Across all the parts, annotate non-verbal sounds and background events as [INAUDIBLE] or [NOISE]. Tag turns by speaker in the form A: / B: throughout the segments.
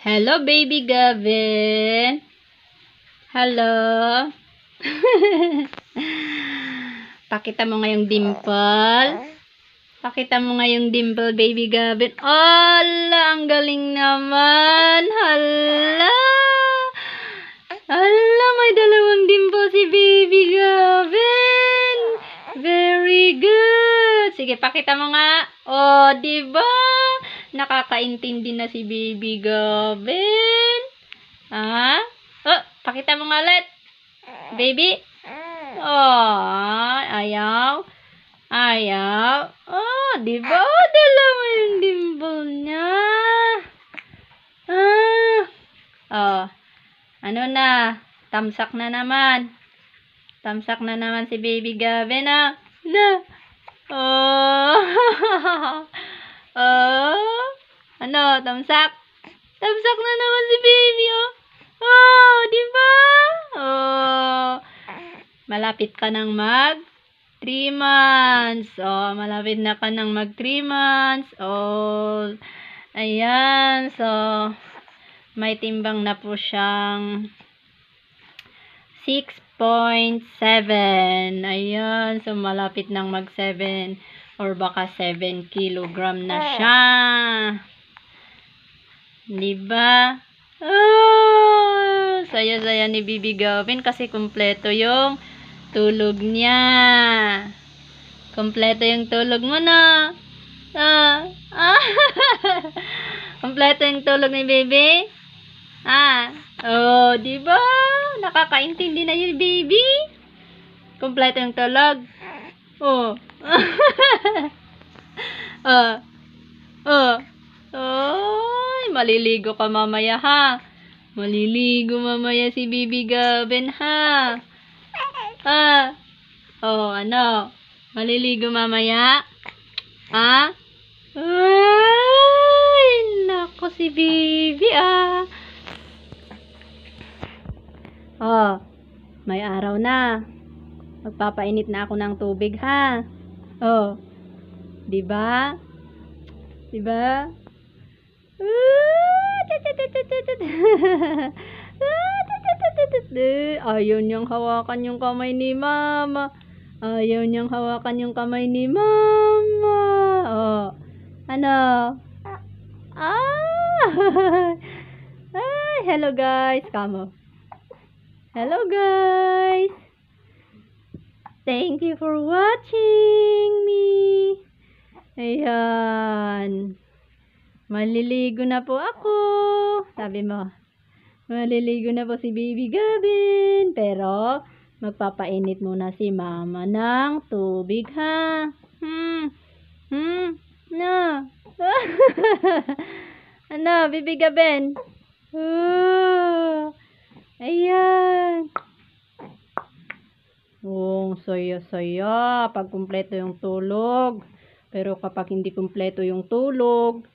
A: Hello, baby Gavin. Hello. [LAUGHS] Pakita mo ngayong dimple. Pakita mo ngayong dimple, baby Gavin. Ala, ang galing naman. Hala. Ala, may dalawang dimple si baby Gavin. Very good. Sige, pakita mo nga. O, oh, diba? Nakakaintindi na si Baby Gavin. Ah? Oh, pakita mo nga ulit. Baby? Oh, ayaw. Ayaw. Oh, di ba? Oh, dalawa yung dimple niya. Ah. Oh. Ano na? Tamsak na naman. Tamsak na naman si Baby Gavin, ah. Na. Oh. [LAUGHS] Ano, tamsak? Tamsak na naman si baby, oh. Oh, di ba? Oh. Malapit ka nang mag 3 months. Oh, malapit na ka nang mag 3 months. Oh. Ayan, so may timbang na po siyang 6.7. Ayan, so malapit nang mag 7 or baka 7 kilogram na eh. siya. Diba? Oh, saya-saya ni Bibi Gawin kasi kumpleto yung tulog niya. Kumpleto yung tulog mo na. Ah. ah. [LAUGHS] yung tulog ni baby. Ah. Oh, diba? Nakakaintindi na yung baby. Kumpleto yung tulog. Oh. [LAUGHS] oh. Oh. Maliligo ka mamaya, ha? Maliligo mamaya si Bibi Gabin, ha? Ah. Oh, ano? Maliligo mamaya? Ha? Ay, nako si Bibi, ah. Oh, may araw na. Magpapainit na ako ng tubig, ha? Oh, 'di ba? 'Di ba? [LAUGHS] Ayaw niyang hawakan yung kamay ni mama. Ayaw niyang hawakan yung kamay ni mama. Oh. Ano? Ah! [LAUGHS] Ay, hello guys. Kamo. Hello guys. Thank you for watching me. Ayan. Maliligo na po ako. Sabi mo. Maliligo na po si Baby Gavin. Pero, magpapainit muna si Mama ng tubig, ha? Hmm. Hmm. No. [LAUGHS] ano, Baby Gavin? Oh. Ayan. oh, saya-saya pag kumpleto yung tulog. Pero kapag hindi kumpleto yung tulog,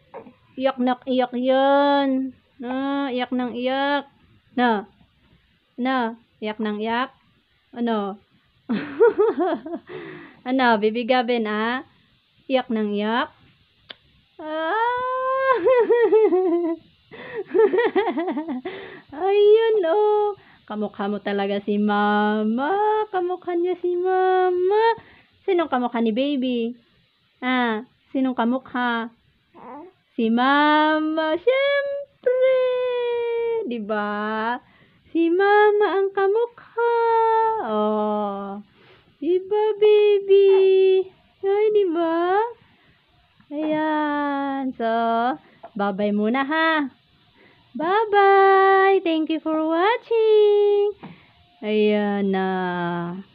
A: Iyak na iyak yan. Na, iyak nang iyak. Na. Na, iyak nang iyak. Ano? [LAUGHS] ano, bibigabin ah. Iyak nang iyak. Ah! [LAUGHS] Ayun oh. Kamukha mo talaga si mama. Kamukha niya si mama. Sinong kamukha ni baby? Ah, sinong kamukha? Si mama, syempre. Di ba? Si mama ang kamukha. Oh. Di ba, baby? Ay, di Ayan. So, bye-bye muna ha. Bye-bye. Thank you for watching. Ayan na. Uh,